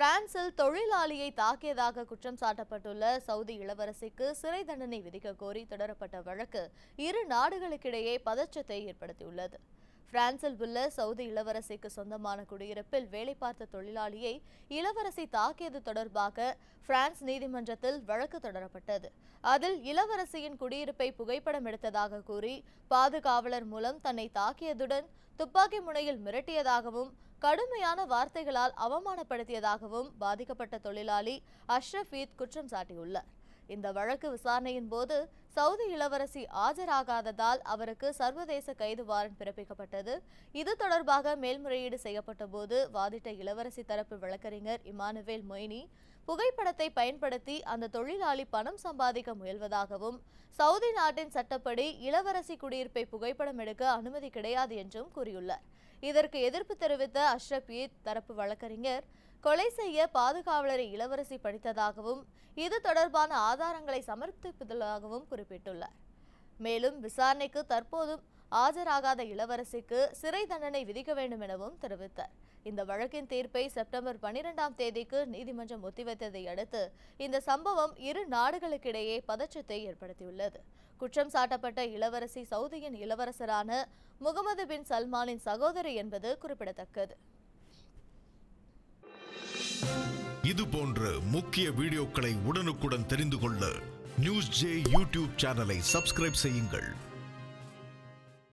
பிரான்சில் தொழிலாளியை தாக்கியதாக குற்றம் சாட்டப்பட்டுள்ள சவுதி இளவரசிக்கு சிறை தண்டனை விதிக்க கோரி தொடரப்பட்ட வழக்கு இரு நாடுகளுக்கிடையே பதற்றத்தை ஏற்படுத்தியுள்ளது பிரான்சில் உள்ள சவுதி இளவரசிக்கு சொந்தமான குடியிருப்பில் வேலை பார்த்த தொழிலாளியை இளவரசி தாக்கியது தொடர்பாக பிரான்ஸ் நீதிமன்றத்தில் வழக்கு தொடரப்பட்டது அதில் இளவரசியின் குடியிருப்பை புகைப்படம் எடுத்ததாக கூறி பாதுகாவலர் மூலம் தன்னை தாக்கியதுடன் துப்பாக்கி முனையில் மிரட்டியதாகவும் கடுமையான வார்த்தைகளால் அவமானப்படுத்தியதாகவும் பாதிக்கப்பட்ட தொழிலாளி அஷ்ரஃபீத் குற்றம் சாட்டியுள்ளார் இந்த வழக்கு விசாரணையின் போது சவுதி இளவரசி ஆஜராகாததால் அவருக்கு சர்வதேச கைது வாரண்ட் பிறப்பிக்கப்பட்டது இது தொடர்பாக மேல்முறையீடு செய்யப்பட்ட போது வாதிட்ட இளவரசி தரப்பு வழக்கறிஞர் இமானுவேல் மொய்னி புகைப்படத்தை பயன்படுத்தி அந்த தொழிலாளி பணம் சம்பாதிக்க முயல்வதாகவும் சவுதி நாட்டின் சட்டப்படி இளவரசி குடியிருப்பை புகைப்படம் எடுக்க அனுமதி கிடையாது என்றும் கூறியுள்ளார் இதற்கு எதிர்ப்பு தெரிவித்த அஷ்ரபியை தரப்பு வழக்கறிஞர் கொலை செய்ய பாதுகாவலரை இளவரசி படித்ததாகவும் இது தொடர்பான ஆதாரங்களை சமர்ப்பிப்பதாகவும் குறிப்பிட்டுள்ளார் மேலும் விசாரணைக்கு தற்போதும் ஆஜராகாத இளவரசிக்கு சிறை தண்டனை விதிக்க வேண்டும் எனவும் தெரிவித்தார் இந்த வழக்கின் தீர்ப்பை செப்டம்பர் பனிரெண்டாம் தேதிக்கு நீதிமன்றம் ஒத்திவைத்ததை அடுத்து இந்த சம்பவம் இரு நாடுகளுக்கிடையே பதற்றத்தை ஏற்படுத்தியுள்ளது குற்றம் சாட்டப்பட்ட இளவரசி சவுதியின் இளவரசரான முகமது பின் சல்மானின் சகோதரி என்பது குறிப்பிடத்தக்கது இது போன்ற முக்கிய வீடியோக்களை உடனுக்குடன் தெரிந்து கொள்ள நியூஸ் ஜே யூடியூப் சேனலை சப்ஸ்கிரைப் செய்யுங்கள்